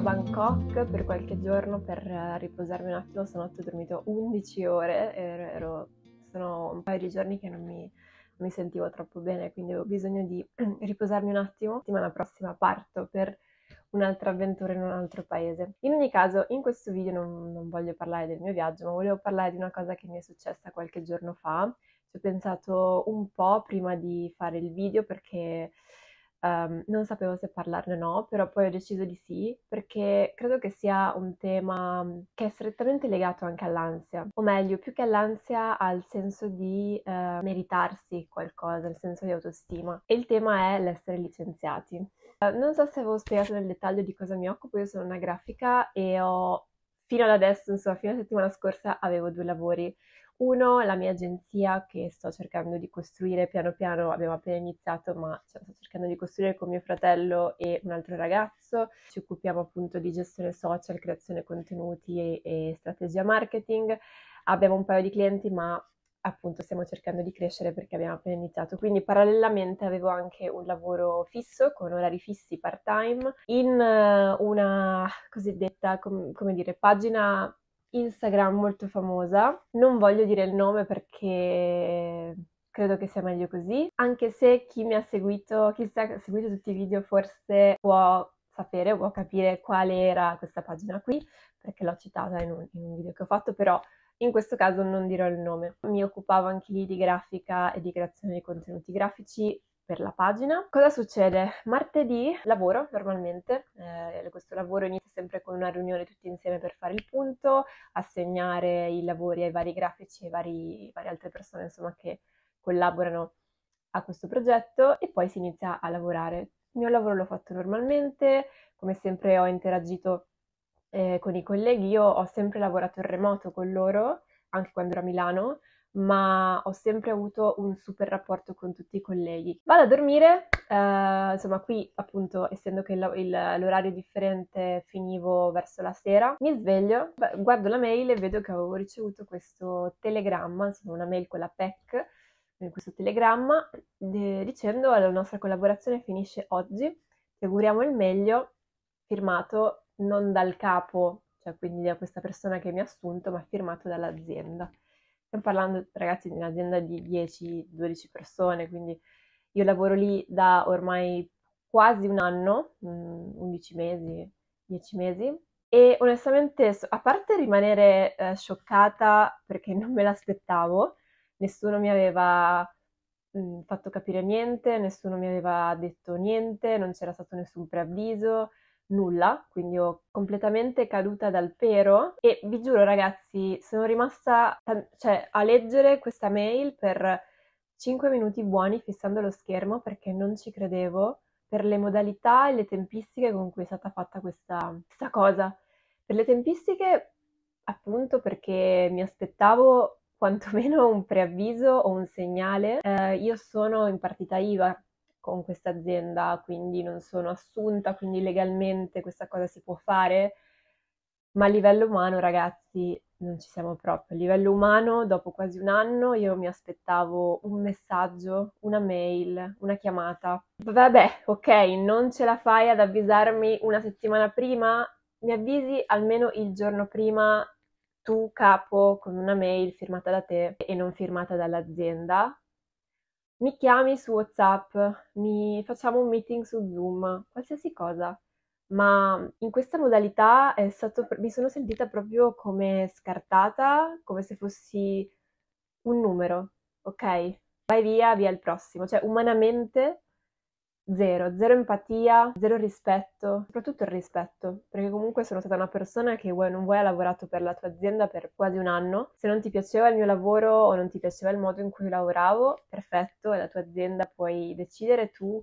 Bangkok per qualche giorno per eh, riposarmi un attimo, stanotte ho dormito 11 ore, ero, sono un paio di giorni che non mi, non mi sentivo troppo bene, quindi ho bisogno di riposarmi un attimo. La settimana prossima parto per un'altra avventura in un altro paese. In ogni caso, in questo video non, non voglio parlare del mio viaggio, ma volevo parlare di una cosa che mi è successa qualche giorno fa. Ci ho pensato un po' prima di fare il video perché... Um, non sapevo se parlarne o no, però poi ho deciso di sì, perché credo che sia un tema che è strettamente legato anche all'ansia, o meglio, più che all'ansia al senso di uh, meritarsi qualcosa, al senso di autostima. E il tema è l'essere licenziati. Eh, non so se avevo spiegato nel dettaglio di cosa mi occupo, io sono una grafica e ho fino ad adesso, insomma, fino alla settimana scorsa avevo due lavori. Uno, la mia agenzia che sto cercando di costruire piano piano, abbiamo appena iniziato, ma cioè, sto cercando di costruire con mio fratello e un altro ragazzo. Ci occupiamo appunto di gestione social, creazione contenuti e, e strategia marketing. Abbiamo un paio di clienti, ma appunto stiamo cercando di crescere perché abbiamo appena iniziato. Quindi parallelamente avevo anche un lavoro fisso con orari fissi part-time in eh, una cosiddetta, com- come dire, pagina Instagram molto famosa. Non voglio dire il nome perché credo che sia meglio così, anche se chi mi ha seguito, chi sta seguito tutti i video forse può sapere, può capire quale era questa pagina qui, perché l'ho citata in un, in un video che ho fatto, però in questo caso non dirò il nome. Mi occupavo anche lì di grafica e di creazione di contenuti grafici per la pagina. Cosa succede? Martedì lavoro normalmente, eh, questo lavoro inizia sempre con una riunione tutti insieme per fare il punto, assegnare i lavori ai vari grafici e varie altre persone insomma che collaborano a questo progetto e poi si inizia a lavorare. Il mio lavoro l'ho fatto normalmente, come sempre ho interagito eh, con i colleghi, io ho sempre lavorato in remoto con loro, anche quando ero a Milano, ma ho sempre avuto un super rapporto con tutti i colleghi. Vado a dormire, eh, insomma qui appunto essendo che il, il, l'orario è differente finivo verso la sera, mi sveglio, guardo la mail e vedo che avevo ricevuto questo telegramma, insomma una mail con la PEC, questo telegramma de- dicendo la nostra collaborazione finisce oggi, auguriamo il meglio, firmato non dal capo, cioè quindi da questa persona che mi ha assunto, ma firmato dall'azienda. Stiamo parlando, ragazzi, di un'azienda di 10-12 persone, quindi io lavoro lì da ormai quasi un anno, 11 mm, mesi, 10 mesi, e onestamente, a parte rimanere eh, scioccata perché non me l'aspettavo, nessuno mi aveva mh, mm, fatto capire niente, nessuno mi aveva detto niente, non c'era stato nessun preavviso, nulla, quindi ho completamente caduta dal pero e vi giuro ragazzi, sono rimasta cioè, a leggere questa mail per 5 minuti buoni fissando lo schermo perché non ci credevo per le modalità e le tempistiche con cui è stata fatta questa, questa cosa. Per le tempistiche appunto perché mi aspettavo quantomeno un preavviso o un segnale. Eh, io sono in partita IVA, con questa azienda, quindi non sono assunta, quindi legalmente questa cosa si può fare, ma a livello umano, ragazzi, non ci siamo proprio. A livello umano, dopo quasi un anno, io mi aspettavo un messaggio, una mail, una chiamata. Vabbè, ok, non ce la fai ad avvisarmi una settimana prima, mi avvisi almeno il giorno prima tu capo con una mail firmata da te e non firmata dall'azienda mi chiami su WhatsApp, mi facciamo un meeting su Zoom, qualsiasi cosa. Ma in questa modalità stato, mi sono sentita proprio come scartata, come se fossi un numero, ok? Vai via, via il prossimo. Cioè, umanamente zero, zero empatia, zero rispetto, soprattutto il rispetto, perché comunque sono stata una persona che vuoi o non vuoi ha lavorato per la tua azienda per quasi un anno, se non ti piaceva il mio lavoro o non ti piaceva il modo in cui lavoravo, perfetto, è la tua azienda, puoi decidere tu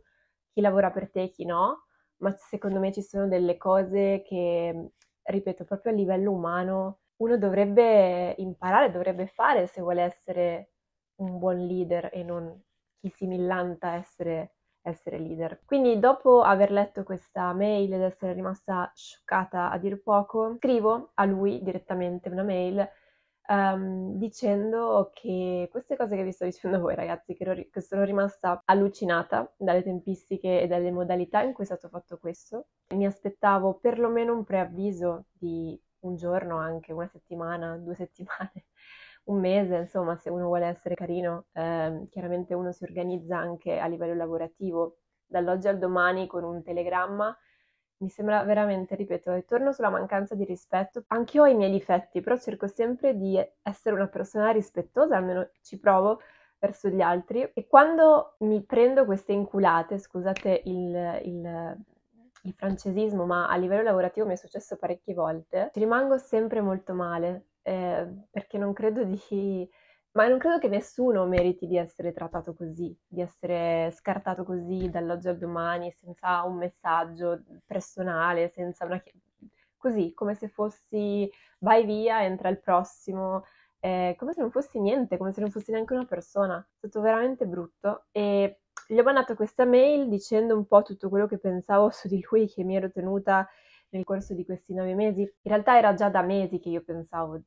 chi lavora per te e chi no, ma secondo me ci sono delle cose che, ripeto, proprio a livello umano uno dovrebbe imparare, dovrebbe fare se vuole essere un buon leader e non chi si millanta a essere essere leader. Quindi dopo aver letto questa mail ed essere rimasta scioccata a dir poco, scrivo a lui direttamente una mail um, dicendo che queste cose che vi sto dicendo voi ragazzi, che, ero, che sono rimasta allucinata dalle tempistiche e dalle modalità in cui è stato fatto questo, mi aspettavo perlomeno un preavviso di un giorno, anche una settimana, due settimane un mese, insomma, se uno vuole essere carino, eh, chiaramente uno si organizza anche a livello lavorativo, dall'oggi al domani con un telegramma. Mi sembra veramente, ripeto, torno sulla mancanza di rispetto. Anch'io ho i miei difetti, però cerco sempre di essere una persona rispettosa, almeno ci provo verso gli altri. E quando mi prendo queste inculate, scusate il, il il francesismo, ma a livello lavorativo mi è successo parecchie volte, ci rimango sempre molto male eh, perché non credo di... Ma non credo che nessuno meriti di essere trattato così, di essere scartato così dall'oggi al domani, senza un messaggio personale, senza una... così, come se fossi vai via, entra il prossimo, eh, come se non fossi niente, come se non fossi neanche una persona. È stato veramente brutto e gli ho mandato questa mail dicendo un po' tutto quello che pensavo su di lui, che mi ero tenuta nel corso di questi nove mesi. In realtà era già da mesi che io pensavo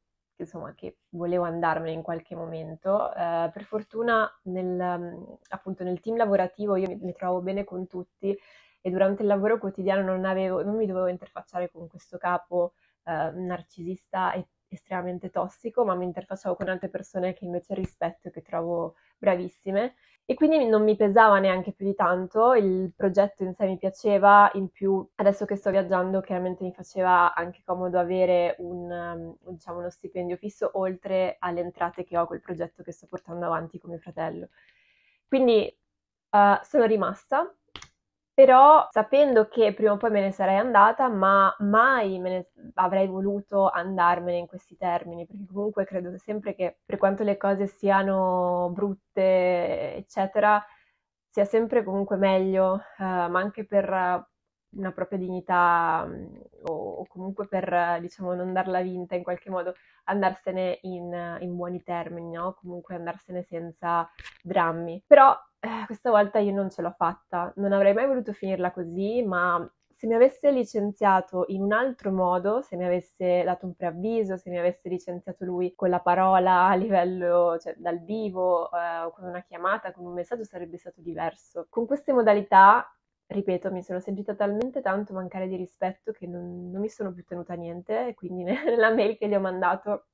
insomma, che volevo andarmene in qualche momento. Eh, per fortuna nel, mm, appunto, nel team lavorativo io mi, mi trovavo bene con tutti e durante il lavoro quotidiano non, avevo, non mi dovevo interfacciare con questo capo eh, narcisista e estremamente tossico, ma mi interfacciavo con altre persone che invece rispetto e che trovo bravissime e quindi non mi pesava neanche più di tanto, il progetto in sé mi piaceva, in più adesso che sto viaggiando chiaramente mi faceva anche comodo avere un, um, diciamo, uno stipendio fisso oltre alle entrate che ho col progetto che sto portando avanti con mio fratello. Quindi uh, sono rimasta però sapendo che prima o poi me ne sarei andata, ma mai me ne avrei voluto andarmene in questi termini, perché comunque credo sempre che per quanto le cose siano brutte, eccetera, sia sempre comunque meglio, eh, ma anche per una propria dignità mhmm, o, o, comunque per diciamo non darla vinta in qualche modo andarsene in, in buoni termini no? comunque andarsene senza drammi però eh, questa volta io non ce l'ho fatta, non avrei mai voluto finirla così, ma se mi avesse licenziato in un altro modo, se mi avesse dato un preavviso, se mi avesse licenziato lui con la parola a livello, cioè dal vivo, eh, con una chiamata, con un messaggio, sarebbe stato diverso. Con queste modalità ripeto, mi sono sentita talmente tanto mancare di rispetto che non, non mi sono più tenuta a niente e quindi nella mail che gli ho mandato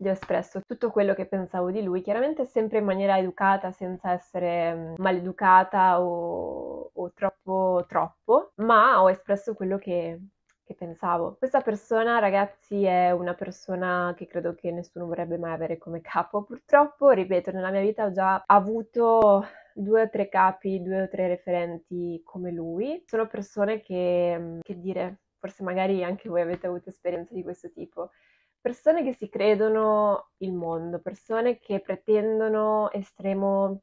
gli ho espresso tutto quello che pensavo di lui, chiaramente sempre in maniera educata, senza essere mm, maleducata o, o troppo troppo, ma ho espresso quello che, che pensavo. Questa persona, ragazzi, è una persona che credo che nessuno vorrebbe mai avere come capo. Purtroppo, ripeto, nella mia vita ho già avuto due o tre capi, due o tre referenti come lui. Sono persone che, mm, che dire, forse magari anche voi avete avuto esperienze di questo tipo persone che si credono il mondo, persone che pretendono estremo,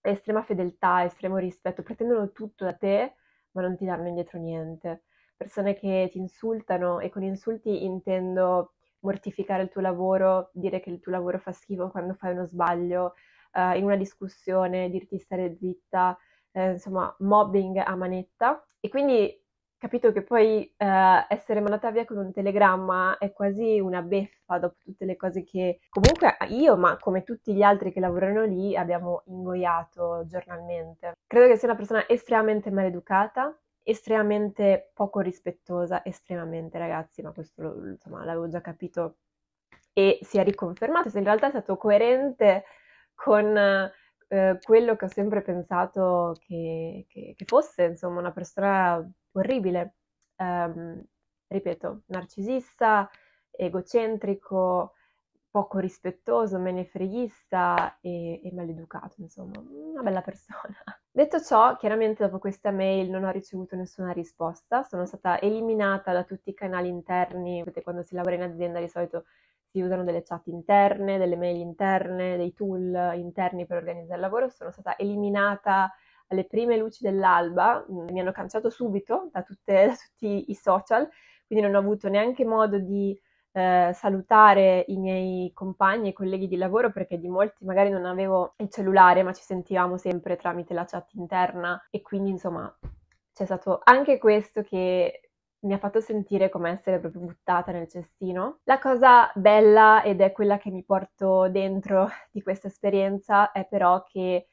estrema fedeltà, estremo rispetto, pretendono tutto da te ma non ti danno indietro niente, persone che ti insultano e con insulti intendo mortificare il tuo lavoro, dire che il tuo lavoro fa schifo quando fai uno sbaglio, eh, in una discussione dirti stare zitta, eh, insomma mobbing a manetta e quindi Capito che poi, ehm, essere mandata via con un telegramma è quasi una beffa dopo tutte le cose che comunque ah, io, ma come tutti gli altri che lavorano lì, abbiamo ingoiato giornalmente. Credo che sia una persona estremamente maleducata, estremamente poco rispettosa, estremamente ragazzi, ma questo insomma, l'avevo già capito e si è riconfermato, se in realtà è stato coerente con... Eh, quello che ho sempre pensato che, che, che fosse, insomma, una persona orribile. Um, ripeto, narcisista, egocentrico, poco rispettoso, menefreghista e, e maleducato, insomma, una bella persona. Detto ciò, chiaramente dopo questa mail non ho ricevuto nessuna risposta, sono stata eliminata da tutti i canali interni, perché quando si lavora in azienda di solito si usano delle chat interne, delle mail interne, dei tool interni per organizzare il lavoro, sono stata eliminata alle prime luci dell'alba, mm, mi hanno cancelato subito da, tutte, da tutti i social, quindi non ho avuto neanche modo di eh, salutare i miei compagni e colleghi di lavoro perché di molti magari non avevo il cellulare ma ci sentivamo sempre tramite la chat interna e quindi insomma c'è stato anche questo che mi ha fatto sentire come essere proprio buttata nel cestino. La cosa bella ed è quella che mi porto dentro di questa esperienza è però che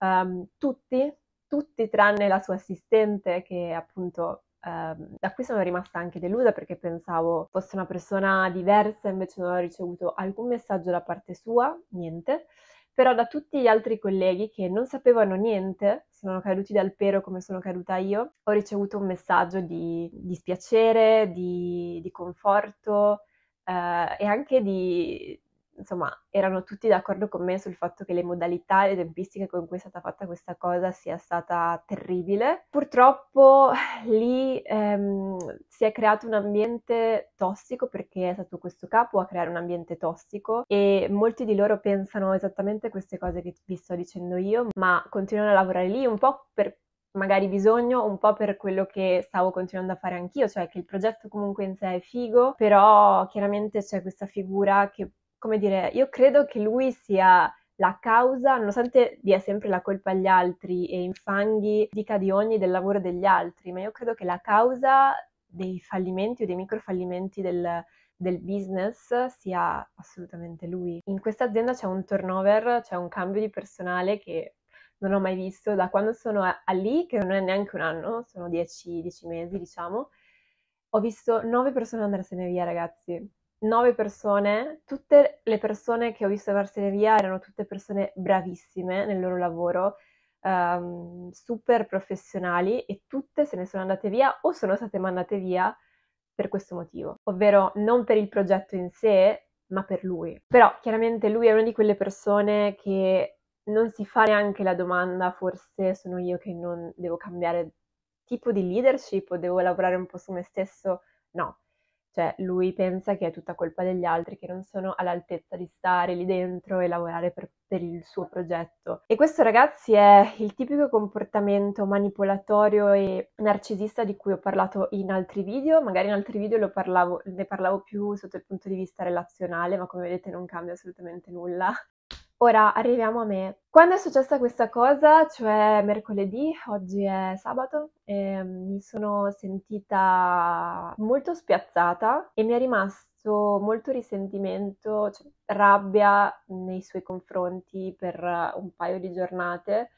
um, tutti, tutti tranne la sua assistente che appunto Um, da qui sono rimasta anche delusa perché pensavo fosse una persona diversa, invece non ho ricevuto alcun messaggio da parte sua, niente. Però da tutti gli altri colleghi che non sapevano niente, sono caduti dal pero come sono caduta io, ho ricevuto un messaggio di dispiacere, di, di conforto eh, e anche di, insomma, erano tutti d'accordo con me sul fatto che le modalità e le tempistiche con cui è stata fatta questa cosa sia stata terribile. Purtroppo lì ehm, si è creato un ambiente tossico perché è stato questo capo a creare un ambiente tossico e molti di loro pensano esattamente queste cose che vi sto dicendo io, ma continuano a lavorare lì un po' per magari bisogno un po' per quello che stavo continuando a fare anch'io, cioè che il progetto comunque in sé è figo, però chiaramente c'è questa figura che come dire, io credo che lui sia la causa, nonostante dia sempre la colpa agli altri e infanghi, dica di ogni del lavoro degli altri, ma io credo che la causa dei fallimenti o dei microfallimenti del, del business sia assolutamente lui. In questa azienda c'è un turnover, c'è un cambio di personale che non ho mai visto da quando sono a, a lì, che non è neanche un anno, sono 10 mesi diciamo, ho visto 9 persone andarsene via ragazzi, nove persone, tutte le persone che ho visto andarsene via erano tutte persone bravissime nel loro lavoro, um, super professionali e tutte se ne sono andate via o sono state mandate via per questo motivo, ovvero non per il progetto in sé, ma per lui. Però chiaramente lui è una di quelle persone che non si fa neanche la domanda, forse sono io che non devo cambiare tipo di leadership o devo lavorare un po' su me stesso, no cioè, lui pensa che è tutta colpa degli altri che non sono all'altezza di stare lì dentro e lavorare per, per, il suo progetto. E questo, ragazzi, è il tipico comportamento manipolatorio e narcisista di cui ho parlato in altri video. Magari in altri video parlavo, ne parlavo più sotto il punto di vista relazionale, ma come vedete non cambia assolutamente nulla. Ora arriviamo a me. Quando è successa questa cosa, cioè mercoledì, oggi è sabato, ehm, mi sono sentita molto spiazzata e mi è rimasto molto risentimento, cioè rabbia nei suoi confronti per un paio di giornate.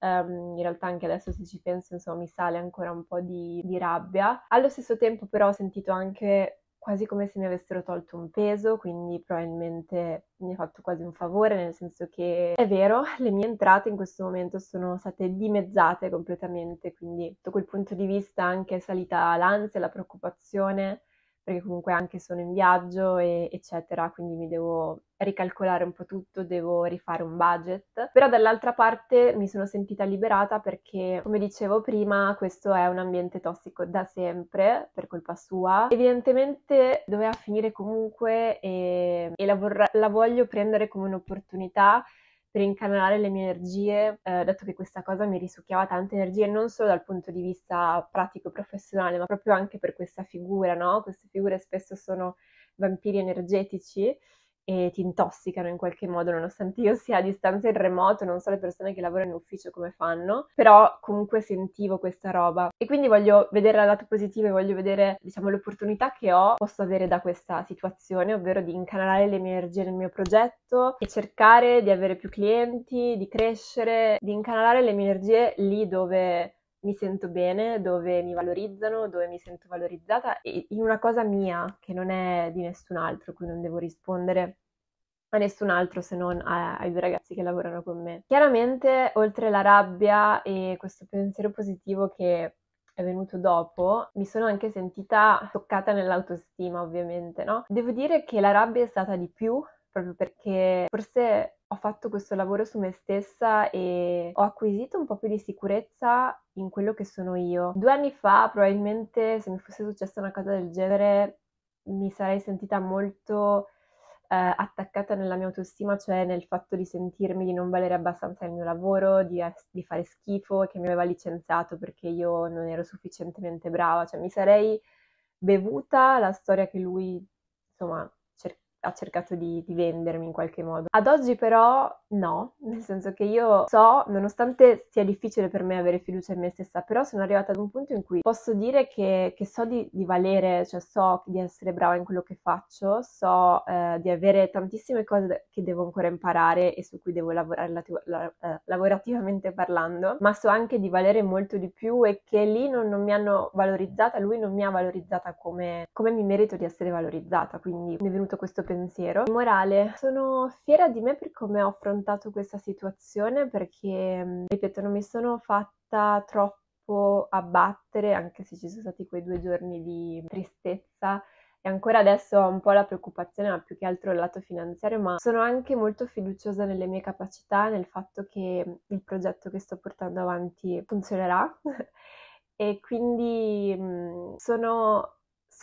Um, in realtà anche adesso se ci penso, insomma, mi sale ancora un po' di, di rabbia. Allo stesso tempo però ho sentito anche quasi come se mi avessero tolto un peso, quindi probabilmente mi ha fatto quasi un favore, nel senso che è vero, le mie entrate in questo momento sono state dimezzate completamente, quindi da quel punto di vista anche è salita l'ansia, la preoccupazione, perché comunque anche sono in viaggio, e, eccetera, quindi mi devo ricalcolare un po' tutto, devo rifare un budget. Però dall'altra parte mi sono sentita liberata perché, come dicevo prima, questo è un ambiente tossico da sempre, per colpa sua. Evidentemente doveva finire comunque e, e la, vorrà, la voglio prendere come un'opportunità per incanalare le mie energie, eh, dato che questa cosa mi risucchiava tante energie, non solo dal punto di vista pratico-professionale, ma proprio anche per questa figura, no? Queste figure spesso sono vampiri energetici e ti intossicano in qualche modo, nonostante io sia a distanza in remoto, non so le persone che lavorano in ufficio come fanno, però comunque sentivo questa roba e quindi voglio vedere la lato positivo e voglio vedere, diciamo, l'opportunità che ho, posso avere da questa situazione, ovvero di incanalare le mie energie nel mio progetto e cercare di avere più clienti, di crescere, di incanalare le mie energie lì dove mi sento bene, dove mi valorizzano, dove mi sento valorizzata e in una cosa mia che non è di nessun altro, cui non devo rispondere a nessun altro se non a, ai due ragazzi che lavorano con me. Chiaramente, oltre la rabbia e questo pensiero positivo che è venuto dopo, mi sono anche sentita toccata nell'autostima, ovviamente, no? Devo dire che la rabbia è stata di più proprio perché forse ho fatto questo lavoro su me stessa e ho acquisito un po' più di sicurezza in quello che sono io. Due anni fa, probabilmente, se mi fosse successa una cosa del genere, mi sarei sentita molto eh, attaccata nella mia autostima, cioè nel fatto di sentirmi di non valere abbastanza il mio lavoro, di, di fare schifo, che mi aveva licenziato perché io non ero sufficientemente brava, cioè mi sarei bevuta la storia che lui, insomma, ha cercato di, di, vendermi in qualche modo. Ad oggi però no, nel senso che io so, nonostante sia difficile per me avere fiducia in me stessa, però sono arrivata ad un punto in cui posso dire che, che so di, di, valere, cioè so di essere brava in quello che faccio, so eh, di avere tantissime cose che devo ancora imparare e su cui devo lavorare lati- la, eh, lavorativamente parlando, ma so anche di valere molto di più e che lì non, non mi hanno valorizzata, lui non mi ha valorizzata come, come mi merito di essere valorizzata, quindi mi è venuto questo pensiero pensiero. In morale, sono fiera di me per come ho affrontato questa situazione perché, mm, ripeto, non mi sono fatta troppo abbattere, anche se ci sono stati quei due giorni di tristezza e ancora adesso ho un po' la preoccupazione, ma più che altro il lato finanziario, ma sono anche molto fiduciosa nelle mie capacità, nel fatto che mm, il progetto che sto portando avanti funzionerà. e quindi mh, mm, sono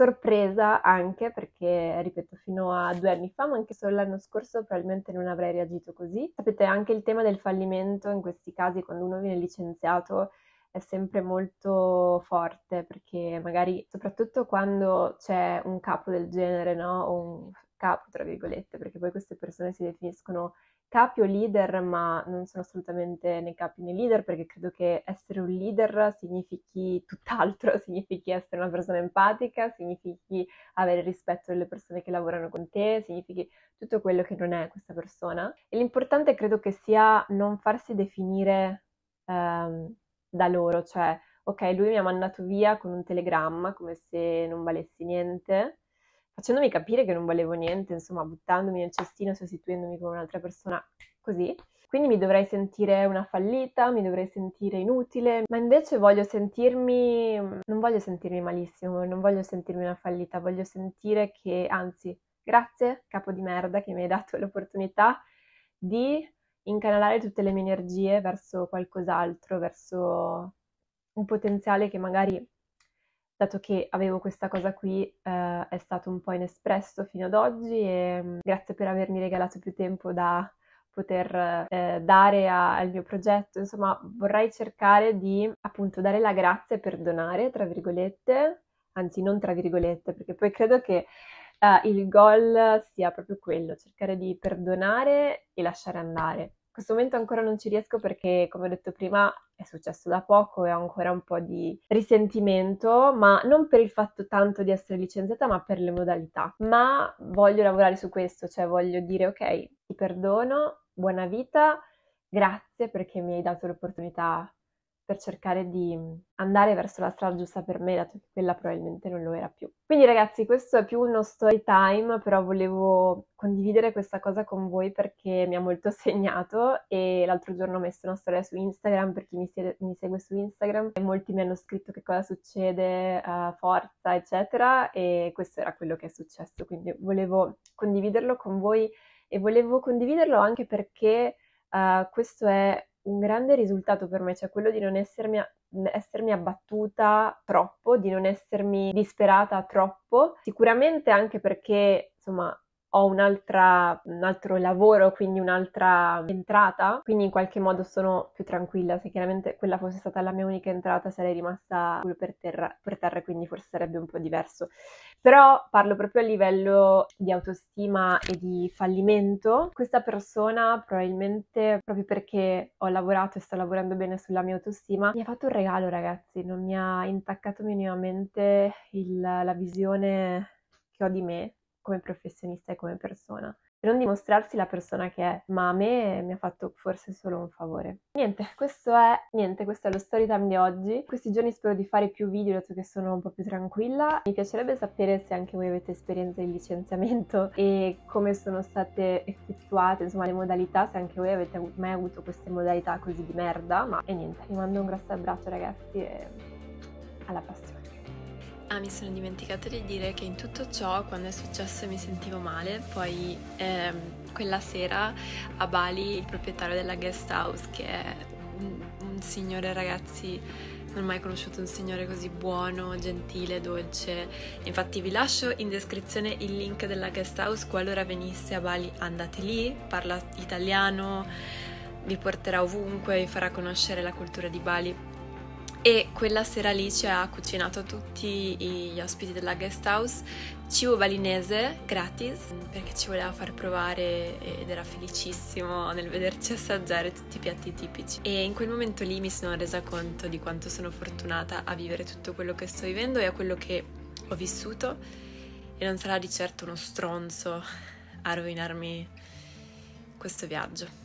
sorpresa anche perché, ripeto, fino a due anni fa, ma anche solo l'anno scorso, probabilmente non avrei reagito così. Sapete, anche il tema del fallimento in questi casi, quando uno viene licenziato, è sempre molto forte perché magari, soprattutto quando c'è un capo del genere, no? O un capo, tra virgolette, perché poi queste persone si definiscono capi o leader, ma non sono assolutamente né capi né leader perché credo che essere un leader significhi tutt'altro, significhi essere una persona empatica, significhi avere rispetto delle persone che lavorano con te, significhi tutto quello che non è questa persona. E l'importante credo che sia non farsi definire ehm, da loro, cioè ok, lui mi ha mandato via con un telegramma come se non valessi niente facendomi capire che non volevo niente, insomma, buttandomi nel cestino, sostituendomi con un'altra persona così. Quindi mi dovrei sentire una fallita, mi dovrei sentire inutile, ma invece voglio sentirmi, non voglio sentirmi malissimo, non voglio sentirmi una fallita, voglio sentire che, anzi, grazie, capo di merda, che mi hai dato l'opportunità di incanalare tutte le mie energie verso qualcos'altro, verso un potenziale che magari dato che avevo questa cosa qui, eh, è stato un po' inespresso fino ad oggi e mm, grazie per avermi regalato più tempo da poter eh, dare a, al mio progetto. Insomma, vorrei cercare di appunto dare la grazia e perdonare, tra virgolette, anzi non tra virgolette, perché poi credo che eh, il goal sia proprio quello, cercare di perdonare e lasciare andare. In questo momento ancora non ci riesco perché, come ho detto prima, è successo da poco e ho ancora un po' di risentimento, ma non per il fatto tanto di essere licenziata, ma per le modalità. Ma voglio lavorare su questo, cioè voglio dire ok, ti perdono, buona vita, grazie perché mi hai dato l'opportunità per cercare di mm, andare verso la strada giusta per me, dato che quella probabilmente non lo era più. Quindi ragazzi, questo è più uno story time, però volevo condividere questa cosa con voi perché mi ha molto segnato e l'altro giorno ho messo una storia su Instagram per chi mi, siede, mi segue su Instagram e molti mi hanno scritto che cosa succede, uh, forza, eccetera, e questo era quello che è successo, quindi volevo condividerlo con voi e volevo condividerlo anche perché uh, questo è un grande risultato per me, cioè quello di non essermi, essermi, abbattuta troppo, di non essermi disperata troppo, sicuramente anche perché, insomma, ho un altro lavoro, quindi un'altra entrata, quindi in qualche modo sono più tranquilla. Se chiaramente quella fosse stata la mia unica entrata sarei rimasta per terra, per terra, quindi forse sarebbe un po' diverso. Però parlo proprio a livello di autostima e di fallimento. Questa persona probabilmente proprio perché ho lavorato e sto lavorando bene sulla mia autostima, mi ha fatto un regalo ragazzi, non mi ha intaccato minimamente il, la visione che ho di me come professionista e come persona per non dimostrarsi la persona che è, ma a me mi ha fatto forse solo un favore. Niente, questo è, niente, questo è lo story time di oggi. questi giorni spero di fare più video dato che sono un po' più tranquilla. Mi piacerebbe sapere se anche voi avete esperienze di licenziamento e come sono state effettuate, insomma, le modalità, se anche voi avete mai avuto queste modalità così di merda, ma e niente, vi mando un grosso abbraccio ragazzi e alla prossima. Ah, mi sono dimenticata di dire che in tutto ciò, quando è successo, mi sentivo male. Poi ehm, quella sera a Bali il proprietario della guest house, che è un, un signore ragazzi non ho mai conosciuto un signore così buono, gentile, dolce. Infatti vi lascio in descrizione il link della guest house, qualora venisse a Bali andate lì, parla italiano, vi porterà ovunque, vi farà conoscere la cultura di Bali e quella sera lì ci ha cucinato a tutti gli ospiti della guest house cibo balinese gratis perché ci voleva far provare ed era felicissimo nel vederci assaggiare tutti i piatti tipici e in quel momento lì mi sono resa conto di quanto sono fortunata a vivere tutto quello che sto vivendo e a quello che ho vissuto e non sarà di certo uno stronzo a rovinarmi questo viaggio.